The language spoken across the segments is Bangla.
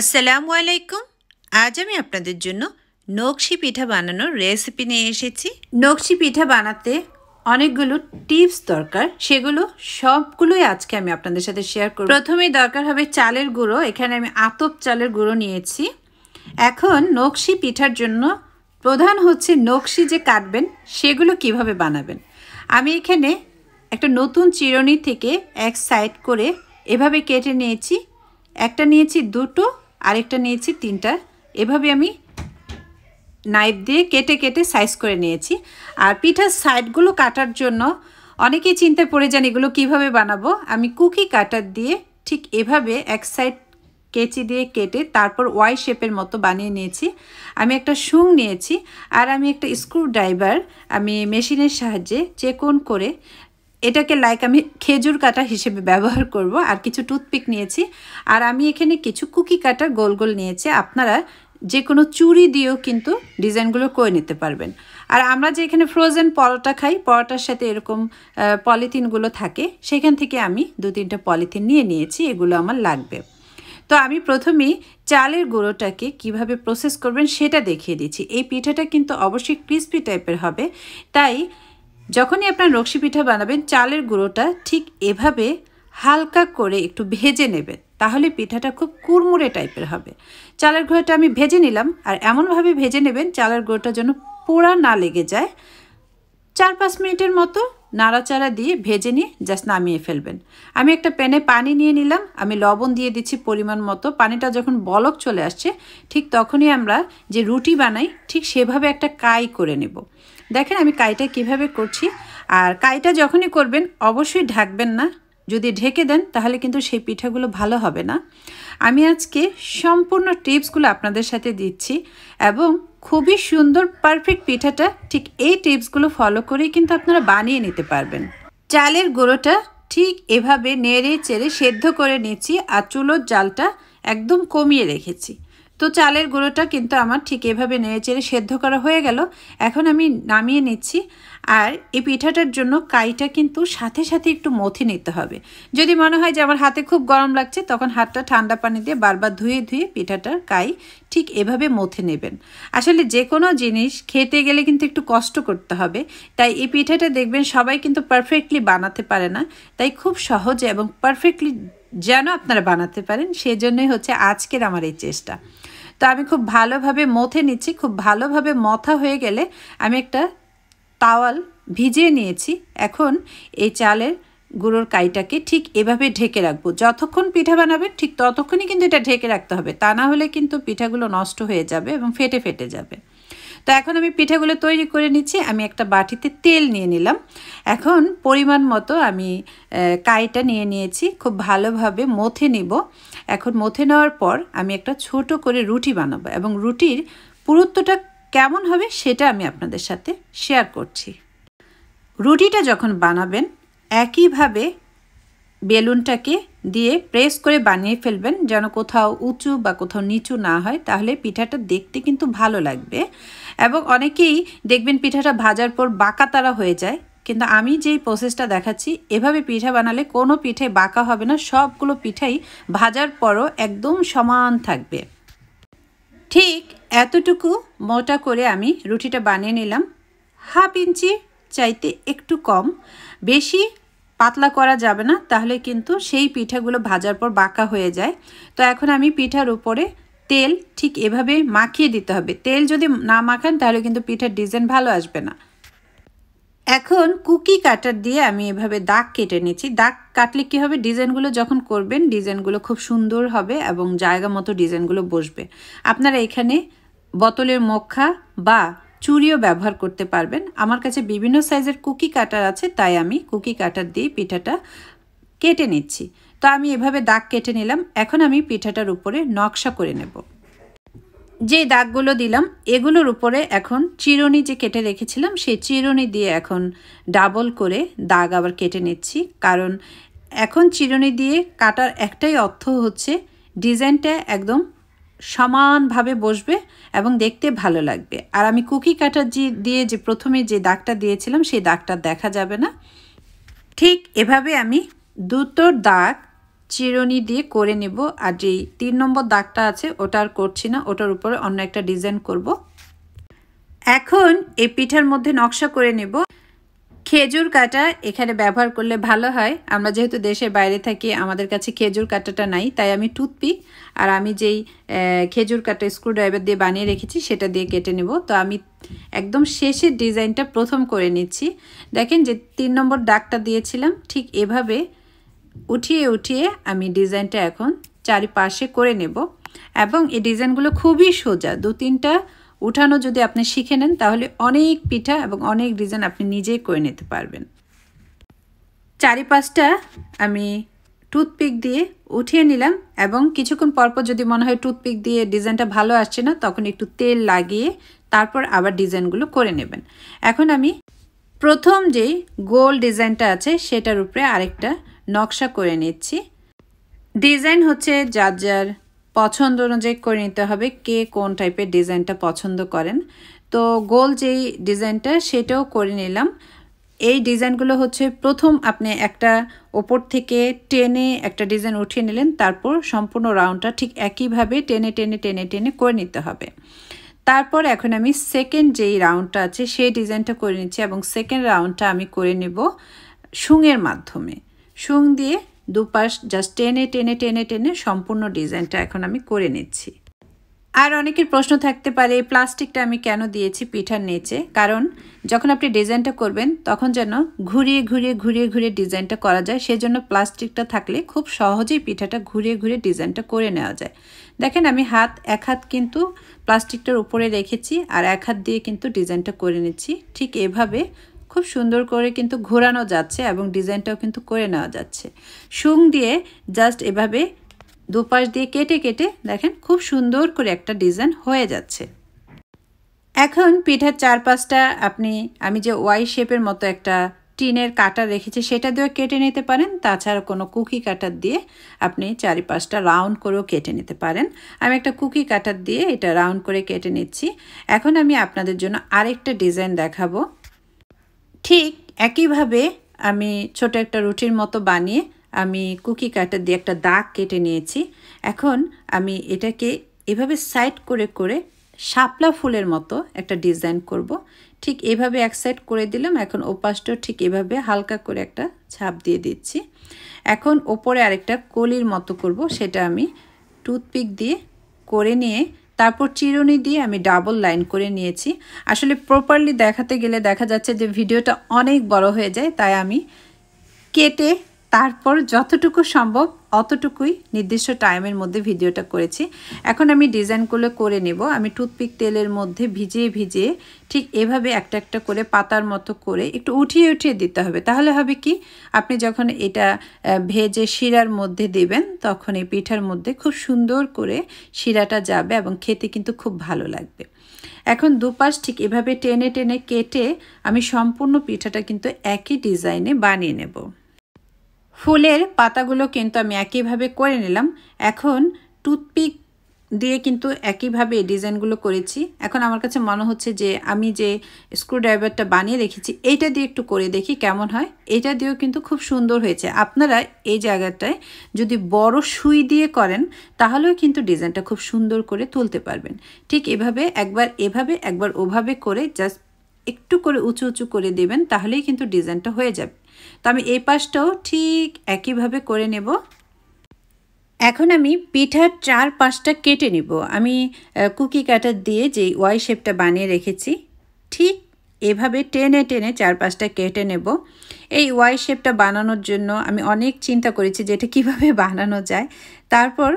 আসসালামু আলাইকুম আজ আমি আপনাদের জন্য নকশি পিঠা বানানোর রেসিপি নিয়ে এসেছি নকশি পিঠা বানাতে অনেকগুলো টিপস দরকার সেগুলো সবগুলোই আজকে আমি আপনাদের সাথে শেয়ার করব প্রথমেই দরকার হবে চালের গুঁড়ো এখানে আমি আতপ চালের গুঁড়ো নিয়েছি এখন নকশি পিঠার জন্য প্রধান হচ্ছে নকশি যে কাটবেন সেগুলো কিভাবে বানাবেন আমি এখানে একটা নতুন চিরনি থেকে এক সাইড করে এভাবে কেটে নিয়েছি একটা নিয়েছি দুটো আরেকটা নিয়েছি তিনটা এভাবে আমি নাইফ দিয়ে কেটে কেটে সাইজ করে নিয়েছি আর পিঠার সাইডগুলো কাটার জন্য অনেকেই চিন্তা পড়ে যান এগুলো কীভাবে বানাবো আমি কুকি কাটার দিয়ে ঠিক এভাবে এক সাইড কেচি দিয়ে কেটে তারপর ওয়াই শেপের মতো বানিয়ে নিয়েছি আমি একটা শুং নিয়েছি আর আমি একটা স্ক্রু ড্রাইভার আমি মেশিনের সাহায্যে চেকন করে এটাকে লাইক আমি খেজুর কাটা হিসেবে ব্যবহার করব আর কিছু টুথপিক নিয়েছি আর আমি এখানে কিছু কুকি কাটার গোল গোল নিয়েছি আপনারা যে কোনো চুরি দিয়েও কিন্তু ডিজাইনগুলো করে নিতে পারবেন আর আমরা যে এখানে ফ্রোজেন পরোটা খাই পরোটার সাথে এরকম পলিথিনগুলো থাকে সেখান থেকে আমি দু তিনটা পলিথিন নিয়ে নিয়েছি এগুলো আমার লাগবে তো আমি প্রথমেই চালের গুঁড়োটাকে কিভাবে প্রসেস করবেন সেটা দেখিয়ে দিচ্ছি এই পিঠাটা কিন্তু অবশ্যই ক্রিস্পি টাইপের হবে তাই যখনই আপনার রক্সি পিঠা বানাবেন চালের গুঁড়োটা ঠিক এভাবে হালকা করে একটু ভেজে নেবেন তাহলে পিঠাটা খুব কুড়মুড়ে টাইপের হবে চালের গুঁড়োটা আমি ভেজে নিলাম আর এমনভাবে ভেজে নেবেন চালের গুঁড়োটা যেন পোড়া না লেগে যায় চার পাঁচ মিনিটের মতো নাড়াচাড়া দিয়ে ভেজে নিয়ে জাস্ট নামিয়ে ফেলবেন আমি একটা প্যানে পানি নিয়ে নিলাম আমি লবণ দিয়ে দিচ্ছি পরিমাণ মতো পানিটা যখন বলক চলে আসছে ঠিক তখনই আমরা যে রুটি বানাই ঠিক সেভাবে একটা কাই করে নেব দেখেন আমি কাইটা কিভাবে করছি আর কাইটা যখনই করবেন অবশ্যই ঢাকবেন না যদি ঢেকে দেন তাহলে কিন্তু সেই পিঠাগুলো ভালো হবে না আমি আজকে সম্পূর্ণ টিপসগুলো আপনাদের সাথে দিচ্ছি এবং খুবই সুন্দর পারফেক্ট পিঠাটা ঠিক এই টিপসগুলো ফলো করেই কিন্তু আপনারা বানিয়ে নিতে পারবেন চালের গুঁড়োটা ঠিক এভাবে নেড়ে চেড়ে সেদ্ধ করে নিচ্ছি আর চুলোর জালটা একদম কমিয়ে রেখেছি তো চালের গুঁড়োটা কিন্তু আমার ঠিক এভাবে নেড়ে চেড়ে সেদ্ধ করা হয়ে গেল এখন আমি নামিয়ে নিচ্ছি আর এই পিঠাটার জন্য কাইটা কিন্তু সাথে সাথে একটু মথি নিতে হবে যদি মনে হয় যে আমার হাতে খুব গরম লাগছে তখন হাতটা ঠান্ডা পানি দিয়ে বারবার ধুয়ে ধুয়ে পিঠাটার কাই ঠিক এভাবে মথে নেবেন আসলে যে কোনো জিনিস খেতে গেলে কিন্তু একটু কষ্ট করতে হবে তাই এই পিঠাটা দেখবেন সবাই কিন্তু পারফেক্টলি বানাতে পারে না তাই খুব সহজে এবং পারফেক্টলি যেন আপনারা বানাতে পারেন সেজন্যই হচ্ছে আজকের আমার এই চেষ্টা তো আমি খুব ভালোভাবে মথে নিচ্ছি খুব ভালোভাবে মথা হয়ে গেলে আমি একটা তাওয়াল ভিজিয়ে নিয়েছি এখন এই চালের গুঁড়োর কাইটাকে ঠিক এভাবে ঢেকে রাখবো যতক্ষণ পিঠা বানাবে ঠিক ততক্ষণই কিন্তু এটা ঢেকে রাখতে হবে তা না হলে কিন্তু পিঠাগুলো নষ্ট হয়ে যাবে এবং ফেটে ফেটে যাবে তো এখন আমি পিঠেগুলো তৈরি করে নিচ্ছি আমি একটা বাটিতে তেল নিয়ে নিলাম এখন পরিমাণ মতো আমি কাইটা নিয়ে নিয়েছি খুব ভালোভাবে মথে নিব এখন মথে নেওয়ার পর আমি একটা ছোট করে রুটি বানাবো এবং রুটির পুরুত্বটা কেমন হবে সেটা আমি আপনাদের সাথে শেয়ার করছি রুটিটা যখন বানাবেন একইভাবে বেলুনটাকে দিয়ে প্রেস করে বানিয়ে ফেলবেন যেন কোথাও উঁচু বা কোথাও নিচু না হয় তাহলে পিঠাটা দেখতে কিন্তু ভালো লাগবে এবং অনেকেই দেখবেন পিঠাটা ভাজার পর বাঁকা তারা হয়ে যায় কিন্তু আমি যেই প্রসেসটা দেখাচ্ছি এভাবে পিঠা বানালে কোনো পিঠে বাঁকা হবে না সবগুলো পিঠাই ভাজার পরও একদম সমান থাকবে ঠিক এতটুকু মোটা করে আমি রুটিটা বানিয়ে নিলাম হাফ ইঞ্চি চাইতে একটু কম বেশি পাতলা করা যাবে না তাহলে কিন্তু সেই পিঠাগুলো ভাজার পর বাঁকা হয়ে যায় তো এখন আমি পিঠার উপরে তেল ঠিক এভাবে মাখিয়ে দিতে হবে তেল যদি না মাখান তাহলে কিন্তু পিঠার ডিজাইন ভালো আসবে না এখন কুকি কাটার দিয়ে আমি এভাবে দাগ কেটে নিচ্ছি দাগ কাটলে কী হবে ডিজাইনগুলো যখন করবেন ডিজাইনগুলো খুব সুন্দর হবে এবং জায়গা মতো ডিজাইনগুলো বসবে আপনারা এখানে বোতলের মক্ষা বা চুরিও ব্যবহার করতে পারবেন আমার কাছে বিভিন্ন সাইজের কুকি কাটার আছে তাই আমি কুকি কাটার দিয়ে পিঠাটা কেটে নিচ্ছি তো আমি এভাবে দাগ কেটে নিলাম এখন আমি পিঠাটার উপরে নকশা করে নেব যে দাগগুলো দিলাম এগুলোর উপরে এখন চিরুনি যে কেটে রেখেছিলাম সেই চিরুনি দিয়ে এখন ডাবল করে দাগ আবার কেটে নিচ্ছি কারণ এখন চিরুনি দিয়ে কাটার একটাই অর্থ হচ্ছে ডিজাইনটা একদম সমানভাবে বসবে এবং দেখতে ভালো লাগবে আর আমি কুকি কাটার যে দিয়ে যে প্রথমে যে দাগটা দিয়েছিলাম সেই দাগটা দেখা যাবে না ঠিক এভাবে আমি দুটো দাগ চিরনি দিয়ে করে নেব আর যেই তিন নম্বর দাগটা আছে ওটা আর করছি না ওটার উপরে অন্য একটা ডিজাইন করব। এখন এই পিঠার মধ্যে নকশা করে নেব খেজুর কাটা এখানে ব্যবহার করলে ভালো হয় আমরা যেহেতু দেশের বাইরে থাকি আমাদের কাছে খেজুর কাটাটা নাই তাই আমি টুথপিক আর আমি যেই খেজুর কাটা স্ক্রুড্রাইভার দিয়ে বানিয়ে রেখেছি সেটা দিয়ে কেটে নেব তো আমি একদম শেষের ডিজাইনটা প্রথম করে নিচ্ছি দেখেন যে তিন নম্বর দাগটা দিয়েছিলাম ঠিক এভাবে উঠিয়ে উঠিয়ে আমি ডিজাইনটা এখন চারিপাশে করে নেব এবং এই ডিজাইনগুলো খুবই সোজা দু তিনটা উঠানো যদি আপনি শিখে নেন তাহলে অনেক পিঠা এবং অনেক ডিজাইন আপনি নিজেই করে নিতে পারবেন চারিপাশটা আমি টুথপিক দিয়ে উঠিয়ে নিলাম এবং কিছুক্ষণ পরপর যদি মনে হয় টুথপিক দিয়ে ডিজাইনটা ভালো আসছে না তখন একটু তেল লাগিয়ে তারপর আবার ডিজাইনগুলো করে নেবেন এখন আমি প্রথম যে গোল ডিজাইনটা আছে সেটার উপরে আরেকটা নকশা করে নিচ্ছি ডিজাইন হচ্ছে যার যার পছন্দ অনুযায়ী করে নিতে হবে কে কোন টাইপের ডিজাইনটা পছন্দ করেন তো গোল যেই ডিজাইনটা সেটাও করে নিলাম এই ডিজাইনগুলো হচ্ছে প্রথম আপনি একটা ওপর থেকে টেনে একটা ডিজাইন উঠিয়ে নিলেন তারপর সম্পূর্ণ রাউন্ডটা ঠিক একইভাবে টেনে টেনে টেনে টেনে করে নিতে হবে তারপর এখন আমি সেকেন্ড যেই রাউন্ডটা আছে সেই ডিজাইনটা করে নিচ্ছি এবং সেকেন্ড রাউন্ডটা আমি করে নেব শুঙের মাধ্যমে সুং দিয়ে দুপাশ জাস্ট টেনে টেনে টেনে টেনে সম্পূর্ণ ডিজাইনটা এখন আমি করে নিচ্ছি আর অনেকের প্রশ্ন থাকতে পারে প্লাস্টিকটা আমি কেন দিয়েছি পিঠার নেচে কারণ যখন আপনি ডিজাইনটা করবেন তখন যেন ঘুরিয়ে ঘুরিয়ে ঘুরিয়ে ঘুরিয়ে ডিজাইনটা করা যায় সেজন্য প্লাস্টিকটা থাকলে খুব সহজেই পিঠাটা ঘুরিয়ে ঘুরিয়ে ডিজাইনটা করে নেওয়া যায় দেখেন আমি হাত এক হাত কিন্তু প্লাস্টিকটার উপরে রেখেছি আর এক হাত দিয়ে কিন্তু ডিজাইনটা করে নিচ্ছি ঠিক এভাবে খুব সুন্দর করে কিন্তু ঘোরানো যাচ্ছে এবং ডিজাইনটাও কিন্তু করে নেওয়া যাচ্ছে সুং দিয়ে জাস্ট এভাবে দুপাশ দিয়ে কেটে কেটে দেখেন খুব সুন্দর করে একটা ডিজাইন হয়ে যাচ্ছে এখন পিঠার চারপাশটা আপনি আমি যে ওয়াই শেপের মতো একটা টিনের কাটা রেখেছি সেটা দিয়েও কেটে নিতে পারেন তাছাড়া কোনো কুকি কাটার দিয়ে আপনি চারিপাশটা রাউন্ড করেও কেটে নিতে পারেন আমি একটা কুকি কাটার দিয়ে এটা রাউন্ড করে কেটে নিচ্ছি এখন আমি আপনাদের জন্য আরেকটা ডিজাইন দেখাবো ঠিক একইভাবে আমি ছোট একটা রুটির মতো বানিয়ে আমি কুকি কাটার দিয়ে একটা দাগ কেটে নিয়েছি এখন আমি এটাকে এভাবে সাইড করে করে শাপলা ফুলের মতো একটা ডিজাইন করব। ঠিক এভাবে এক সাইড করে দিলাম এখন ওপাশটাও ঠিক এভাবে হালকা করে একটা ছাপ দিয়ে দিচ্ছি এখন ওপরে আরেকটা কলির মতো করব সেটা আমি টুথপিক দিয়ে করে নিয়ে তারপর চিরুনি দিয়ে আমি ডাবল লাইন করে নিয়েছি আসলে প্রপারলি দেখাতে গেলে দেখা যাচ্ছে যে ভিডিওটা অনেক বড় হয়ে যায় তাই আমি কেটে তারপর যতটুকু সম্ভব অতটুকুই নির্দিষ্ট টাইমের মধ্যে ভিডিওটা করেছি এখন আমি ডিজাইনগুলো করে নেব আমি টুথপিক তেলের মধ্যে ভিজিয়ে ভিজিয়ে ঠিক এভাবে একটা একটা করে পাতার মতো করে একটু উঠিয়ে উঠিয়ে দিতে হবে তাহলে হবে কি আপনি যখন এটা ভেজে শিরার মধ্যে দেবেন তখন এই পিঠার মধ্যে খুব সুন্দর করে শিরাটা যাবে এবং খেতে কিন্তু খুব ভালো লাগবে এখন দুপাশ ঠিক এভাবে টেনে টেনে কেটে আমি সম্পূর্ণ পিঠাটা কিন্তু একই ডিজাইনে বানিয়ে নেব ফুলের পাতাগুলো কিন্তু আমি একইভাবে করে নিলাম এখন টুথপিক দিয়ে কিন্তু একইভাবে ডিজাইনগুলো করেছি এখন আমার কাছে মনে হচ্ছে যে আমি যে স্ক্রুড্রাইভারটা বানিয়ে রেখেছি এইটা দিয়ে একটু করে দেখি কেমন হয় এটা দিয়েও কিন্তু খুব সুন্দর হয়েছে আপনারা এই জায়গাটায় যদি বড় সুই দিয়ে করেন তাহলেও কিন্তু ডিজাইনটা খুব সুন্দর করে তুলতে পারবেন ঠিক এভাবে একবার এভাবে একবার ওভাবে করে জাস্ট একটু করে উঁচু উঁচু করে দেবেন তাহলেই কিন্তু ডিজাইনটা হয়ে যাবে তো আমি এই পাশটাও ঠিক একইভাবে করে নেব এখন আমি পিঠার চার পাঁচটা কেটে নেব আমি কুকি কাটার দিয়ে যে ওয়াই শেপটা বানিয়ে রেখেছি ঠিক এভাবে টেনে টেনে চার পাঁচটা কেটে নেব এই ওয়াই শেপটা বানানোর জন্য আমি অনেক চিন্তা করেছি যে এটা কীভাবে বানানো যায় তারপর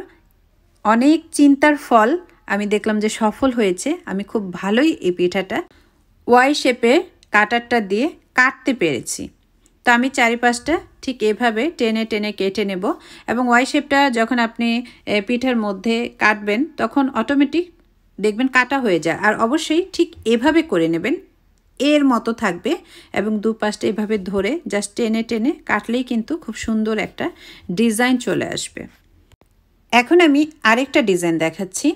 অনেক চিন্তার ফল আমি দেখলাম যে সফল হয়েছে আমি খুব ভালোই এই পিঠাটা ওয়াই শেপে কাটারটা দিয়ে কাটতে পেরেছি তো আমি চারিপাশটা ঠিক এভাবে টেনে টেনে কেটে নেব এবং ওয়াই শেপটা যখন আপনি পিঠার মধ্যে কাটবেন তখন অটোমেটিক দেখবেন কাটা হয়ে যায় আর অবশ্যই ঠিক এভাবে করে নেবেন এর মতো থাকবে এবং দুপাশটা এভাবে ধরে জাস্ট টেনে টেনে কাটলেই কিন্তু খুব সুন্দর একটা ডিজাইন চলে আসবে এখন আমি আরেকটা ডিজাইন দেখাচ্ছি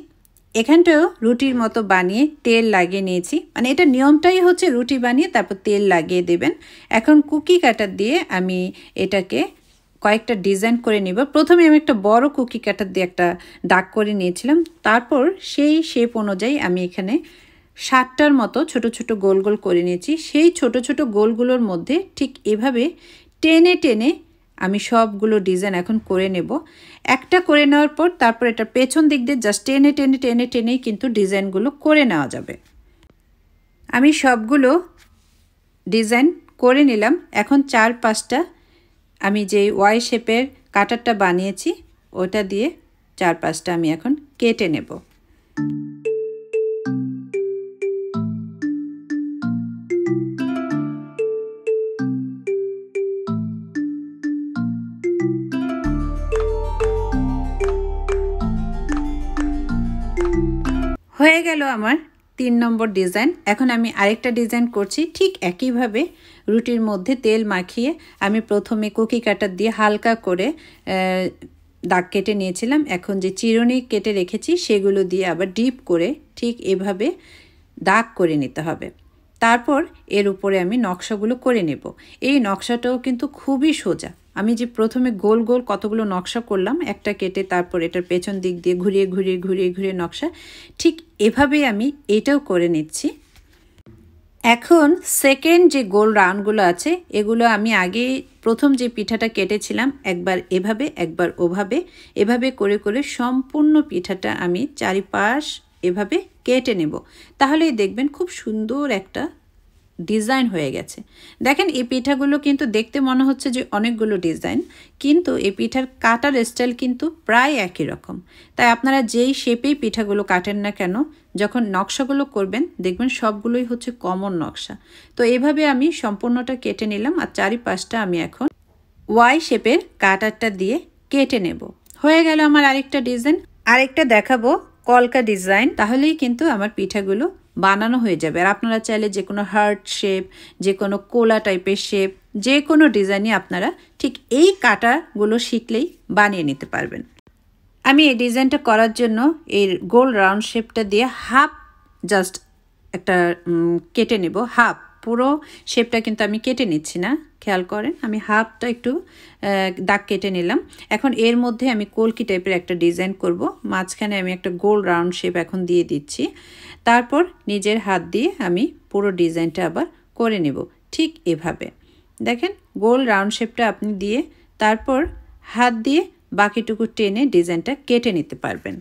এখানটাও রুটির মতো বানিয়ে তেল লাগিয়ে নিয়েছি মানে এটা নিয়মটাই হচ্ছে রুটি বানিয়ে তারপর তেল লাগিয়ে দেবেন এখন কুকি কাটার দিয়ে আমি এটাকে কয়েকটা ডিজাইন করে নিব প্রথমে আমি একটা বড় কুকি কাটার দিয়ে একটা ডাক করে নিয়েছিলাম তারপর সেই শেপ অনুযায়ী আমি এখানে সাতটার মতো ছোট ছোট গোল গোল করে নিয়েছি সেই ছোট ছোট গোলগুলোর মধ্যে ঠিক এভাবে টেনে টেনে আমি সবগুলো ডিজাইন এখন করে নেব একটা করে নেওয়ার পর তারপর এটা পেছন দিক দিয়ে জাস্ট টেনে টেনে টেনে টেনেই কিন্তু ডিজাইনগুলো করে নেওয়া যাবে আমি সবগুলো ডিজাইন করে নিলাম এখন চার পাঁচটা আমি যে ওয়াই শেপের কাটারটা বানিয়েছি ওটা দিয়ে চার পাঁচটা আমি এখন কেটে নেবো হয়ে গেল আমার তিন নম্বর ডিজাইন এখন আমি আরেকটা ডিজাইন করছি ঠিক একইভাবে রুটির মধ্যে তেল মাখিয়ে আমি প্রথমে কুকি কাটার দিয়ে হালকা করে দাগ কেটে নিয়েছিলাম এখন যে চিরুনি কেটে রেখেছি সেগুলো দিয়ে আবার ডিপ করে ঠিক এভাবে দাগ করে নিতে হবে তারপর এর উপরে আমি নকশাগুলো করে নেব এই নকশাটাও কিন্তু খুবই সোজা আমি যে প্রথমে গোল গোল কতগুলো নকশা করলাম একটা কেটে তারপর এটার পেছন দিক দিয়ে ঘুরিয়ে ঘুরিয়ে ঘুরিয়ে ঘুরিয়ে নকশা ঠিক এভাবে আমি এটাও করে নিচ্ছি এখন সেকেন্ড যে গোল রাউন্ডগুলো আছে এগুলো আমি আগে প্রথম যে পিঠাটা কেটেছিলাম একবার এভাবে একবার ওভাবে এভাবে করে করে সম্পূর্ণ পিঠাটা আমি চারিপাশ এভাবে কেটে নেব তাহলেই দেখবেন খুব সুন্দর একটা ডিজাইন হয়ে গেছে দেখেন এই পিঠাগুলো কিন্তু দেখতে মনে হচ্ছে যে অনেকগুলো ডিজাইন কিন্তু এই পিঠার কাটার স্টাইল কিন্তু প্রায় একই রকম তাই আপনারা যেই শেপেই পিঠাগুলো কাটেন না কেন যখন নকশাগুলো করবেন দেখবেন সবগুলোই হচ্ছে কমন নকশা তো এভাবে আমি সম্পূর্ণটা কেটে নিলাম আর চারিপাশটা আমি এখন ওয়াই শেপের কাটারটা দিয়ে কেটে নেব হয়ে গেল আমার আরেকটা ডিজাইন আরেকটা দেখাবো কলকা ডিজাইন তাহলেই কিন্তু আমার পিঠাগুলো বানানো হয়ে যাবে আর আপনারা চাইলে যে কোনো হার্ট শেপ যে কোনো কোলা টাইপের শেপ যে কোনো ডিজাইনই আপনারা ঠিক এই কাটাগুলো শিখলেই বানিয়ে নিতে পারবেন আমি এই ডিজাইনটা করার জন্য এই গোল রাউন্ড শেপটা দিয়ে হাফ জাস্ট একটা কেটে নেব হাফ পুরো শেপটা কিন্তু আমি কেটে নিচ্ছি না খেয়াল করেন আমি হাফটা একটু দাগ কেটে নিলাম এখন এর মধ্যে আমি কলকি টাইপের একটা ডিজাইন করব মাঝখানে আমি একটা গোল রাউন্ড শেপ এখন দিয়ে দিচ্ছি তারপর নিজের হাত দিয়ে আমি পুরো ডিজাইনটা আবার করে নেব ঠিক এভাবে দেখেন গোল রাউন্ড শেপটা আপনি দিয়ে তারপর হাত দিয়ে বাকিটুকু টেনে ডিজাইনটা কেটে নিতে পারবেন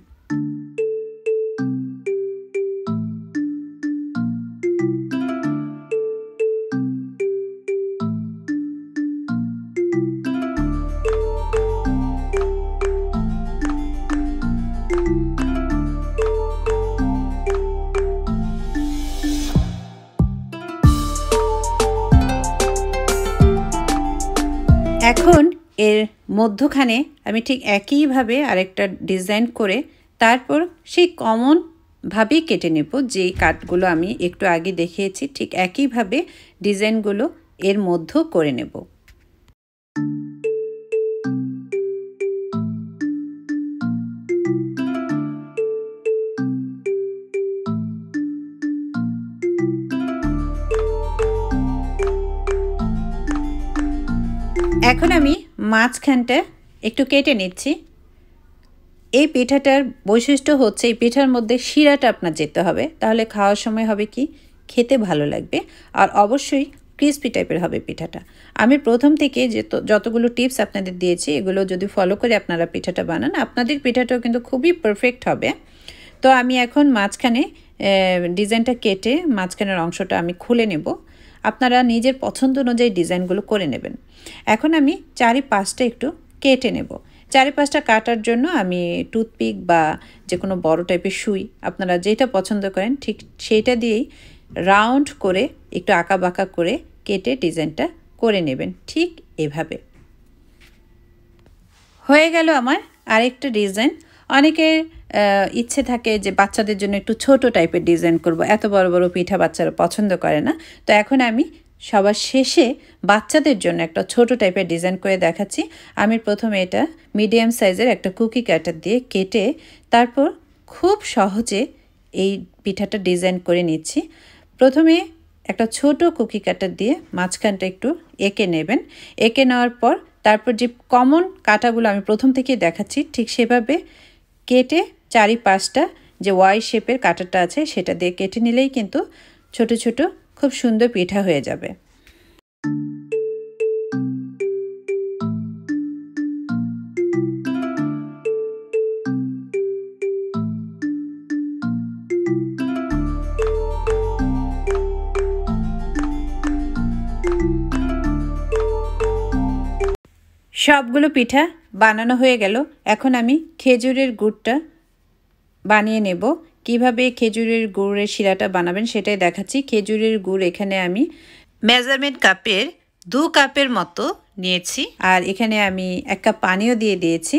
মধ্যখানে আমি ঠিক একইভাবে আরেকটা ডিজাইন করে তারপর সেই কমন ভাবে কেটে নেব যেই কাটগুলো আমি একটু আগে দেখিয়েছি ঠিক একইভাবে ডিজাইনগুলো এর মধ্য করে নেব এখন আমি মাঝখানটা একটু কেটে নিচ্ছি এই পিঠাটার বৈশিষ্ট্য হচ্ছে এই পিঠার মধ্যে শিরাটা আপনার যেতে হবে তাহলে খাওয়ার সময় হবে কি খেতে ভালো লাগবে আর অবশ্যই ক্রিস্পি টাইপের হবে পিঠাটা আমি প্রথম থেকে যে যতগুলো টিপস আপনাদের দিয়েছি এগুলো যদি ফলো করে আপনারা পিঠাটা বানান আপনাদের পিঠাটাও কিন্তু খুবই পারফেক্ট হবে তো আমি এখন মাঝখানে ডিজাইনটা কেটে মাঝখানের অংশটা আমি খুলে নেব আপনারা নিজের পছন্দ অনুযায়ী ডিজাইনগুলো করে নেবেন এখন আমি চারিপাশটা একটু কেটে নেব চারিপাশটা কাটার জন্য আমি টুথপিক বা যে কোনো বড় টাইপের সুই আপনারা যেটা পছন্দ করেন ঠিক সেইটা দিয়েই রাউন্ড করে একটু আঁকা বাঁকা করে কেটে ডিজাইনটা করে নেবেন ঠিক এভাবে হয়ে গেল আমার আরেকটা ডিজাইন অনেকে ইচ্ছে থাকে যে বাচ্চাদের জন্য একটু ছোট টাইপের ডিজাইন করব এত বড় বড় পিঠা বাচ্চারা পছন্দ করে না তো এখন আমি সবার শেষে বাচ্চাদের জন্য একটা ছোট টাইপের ডিজাইন করে দেখাচ্ছি আমি প্রথমে এটা মিডিয়াম সাইজের একটা কুকি কাটার দিয়ে কেটে তারপর খুব সহজে এই পিঠাটা ডিজাইন করে নিচ্ছি প্রথমে একটা ছোট কুকি কাটার দিয়ে মাঝখানটা একটু এঁকে নেবেন এঁকে নেওয়ার পর তারপর যে কমন কাটাগুলো আমি প্রথম থেকে দেখাচ্ছি ঠিক সেভাবে কেটে চারিপাশটা যে ওয়াই শেপের কাটাটা আছে সেটা দিয়ে কেটে নিলেই কিন্তু ছোট ছোট খুব সুন্দর পিঠা হয়ে যাবে সবগুলো পিঠা বানানো হয়ে গেল এখন আমি খেজুরের গুড়টা বানিয়ে নেব কিভাবে খেজুরের গুড়ের শিরাটা বানাবেন সেটাই দেখাচ্ছি খেজুরের গুড় এখানে আমি মেজারমেন্ট কাপের দু কাপের মতো নিয়েছি আর এখানে আমি এক কাপ পানিও দিয়ে দিয়েছি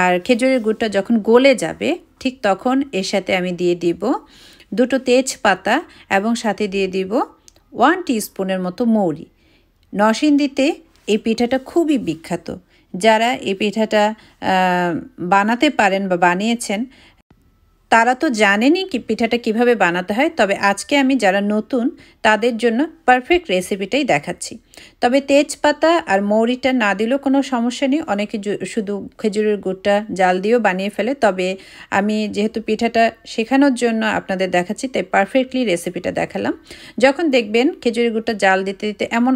আর খেজুরের গুড়টা যখন গলে যাবে ঠিক তখন এর সাথে আমি দিয়ে দিব দুটো তেজপাতা এবং সাথে দিয়ে দিব ওয়ান স্পুনের মতো মৌরি নরসিন্দিতে এই পিঠাটা খুবই বিখ্যাত যারা এই পিঠাটা বানাতে পারেন বা বানিয়েছেন তারা তো জানেনই কি পিঠাটা কিভাবে বানাতে হয় তবে আজকে আমি যারা নতুন তাদের জন্য পারফেক্ট রেসিপিটাই দেখাচ্ছি তবে তেজপাতা আর মৌরিটা না দিলেও কোনো সমস্যা নেই অনেকে শুধু খেজুরের গুড়টা জাল দিয়েও বানিয়ে ফেলে তবে আমি যেহেতু পিঠাটা শেখানোর জন্য আপনাদের দেখাচ্ছি তাই পারফেক্টলি রেসিপিটা দেখালাম যখন দেখবেন খেজুরের গুড়টা জাল দিতে দিতে এমন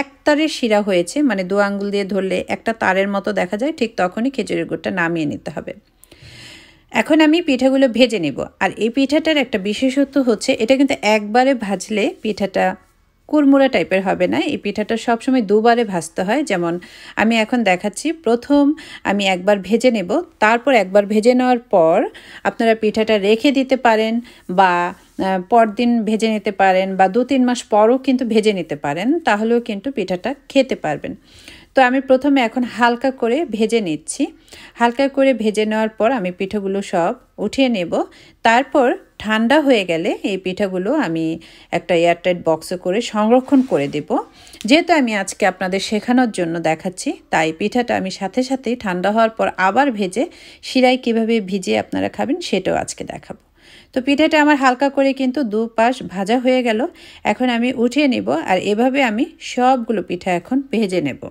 এক তারের শিরা হয়েছে মানে দু আঙ্গুল দিয়ে ধরলে একটা তারের মতো দেখা যায় ঠিক তখনই খেজুরের গুড়টা নামিয়ে নিতে হবে এখন আমি পিঠাগুলো ভেজে নেব আর এই পিঠাটার একটা বিশেষত্ব হচ্ছে এটা কিন্তু একবারে ভাজলে পিঠাটা কুরমুরা টাইপের হবে না এই পিঠাটা সবসময় দুবারে ভাজতে হয় যেমন আমি এখন দেখাচ্ছি প্রথম আমি একবার ভেজে নেব তারপর একবার ভেজে নেওয়ার পর আপনারা পিঠাটা রেখে দিতে পারেন বা পরদিন ভেজে নিতে পারেন বা দু তিন মাস পরও কিন্তু ভেজে নিতে পারেন তাহলেও কিন্তু পিঠাটা খেতে পারবেন তো আমি প্রথমে এখন হালকা করে ভেজে নিচ্ছি হালকা করে ভেজে নেওয়ার পর আমি পিঠাগুলো সব উঠিয়ে নেব তারপর ঠান্ডা হয়ে গেলে এই পিঠাগুলো আমি একটা এয়ারটাইট বক্সে করে সংরক্ষণ করে দেব যেহেতু আমি আজকে আপনাদের শেখানোর জন্য দেখাচ্ছি তাই পিঠাটা আমি সাথে সাথে ঠান্ডা হওয়ার পর আবার ভেজে শিরায় কিভাবে ভিজে আপনারা খাবেন সেটাও আজকে দেখাবো তো পিঠাটা আমার হালকা করে কিন্তু দু পাশ ভাজা হয়ে গেল এখন আমি উঠিয়ে নেব আর এভাবে আমি সবগুলো পিঠা এখন ভেজে নেব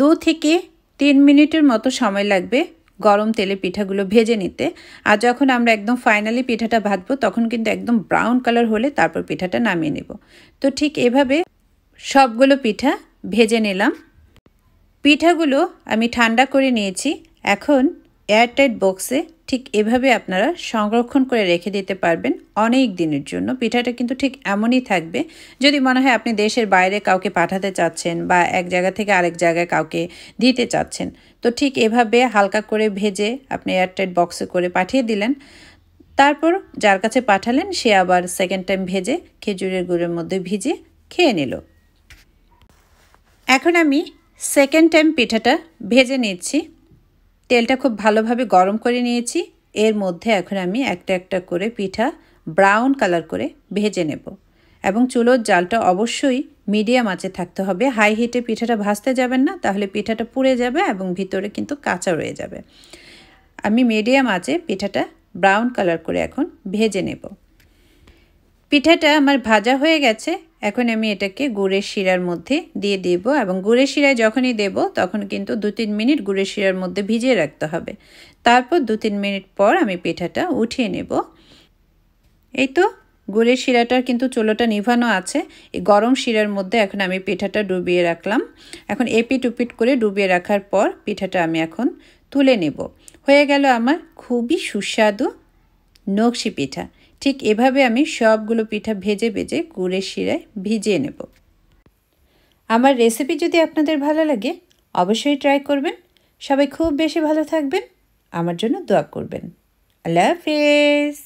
দু থেকে তিন মিনিটের মতো সময় লাগবে গরম তেলে পিঠাগুলো ভেজে নিতে আর যখন আমরা একদম ফাইনালি পিঠাটা ভাজবো তখন কিন্তু একদম ব্রাউন কালার হলে তারপর পিঠাটা নামিয়ে নেব তো ঠিক এভাবে সবগুলো পিঠা ভেজে নিলাম পিঠাগুলো আমি ঠান্ডা করে নিয়েছি এখন এয়ারটাইট বক্সে ঠিক এভাবে আপনারা সংরক্ষণ করে রেখে দিতে পারবেন অনেক দিনের জন্য পিঠাটা কিন্তু ঠিক এমনই থাকবে যদি মনে হয় আপনি দেশের বাইরে কাউকে পাঠাতে চাচ্ছেন বা এক জায়গা থেকে আরেক জায়গায় কাউকে দিতে চাচ্ছেন তো ঠিক এভাবে হালকা করে ভেজে আপনি এয়ারটাইট বক্সে করে পাঠিয়ে দিলেন তারপর যার কাছে পাঠালেন সে আবার সেকেন্ড টাইম ভেজে খেজুরের গুড়ের মধ্যে ভিজে খেয়ে নিল এখন আমি সেকেন্ড টাইম পিঠাটা ভেজে নিচ্ছি তেলটা খুব ভালোভাবে গরম করে নিয়েছি এর মধ্যে এখন আমি একটা একটা করে পিঠা ব্রাউন কালার করে ভেজে নেব এবং চুলোর জালটা অবশ্যই মিডিয়াম আঁচে থাকতে হবে হাই হিটে পিঠাটা ভাজতে যাবেন না তাহলে পিঠাটা পুড়ে যাবে এবং ভিতরে কিন্তু কাঁচা রয়ে যাবে আমি মিডিয়াম আঁচে পিঠাটা ব্রাউন কালার করে এখন ভেজে নেব পিঠাটা আমার ভাজা হয়ে গেছে এখন আমি এটাকে গুড়ের শিরার মধ্যে দিয়ে দেব এবং গুড়ের শিরায় যখনই দেব তখন কিন্তু দু তিন মিনিট গুড়ের শিরার মধ্যে ভিজিয়ে রাখতে হবে তারপর দু তিন মিনিট পর আমি পিঠাটা উঠিয়ে নেব এই তো গুড়ের শিরাটার কিন্তু চুলোটা নিভানো আছে এই গরম শিরার মধ্যে এখন আমি পিঠাটা ডুবিয়ে রাখলাম এখন এপিট উপিট করে ডুবিয়ে রাখার পর পিঠাটা আমি এখন তুলে নেব হয়ে গেল আমার খুবই সুস্বাদু নকশি পিঠা ঠিক এভাবে আমি সবগুলো পিঠা ভেজে ভেজে গুড়ের শিরায় ভিজিয়ে নেব আমার রেসিপি যদি আপনাদের ভালো লাগে অবশ্যই ট্রাই করবেন সবাই খুব বেশি ভালো থাকবেন আমার জন্য দোয়া করবেন আল্লাহ হাফিজ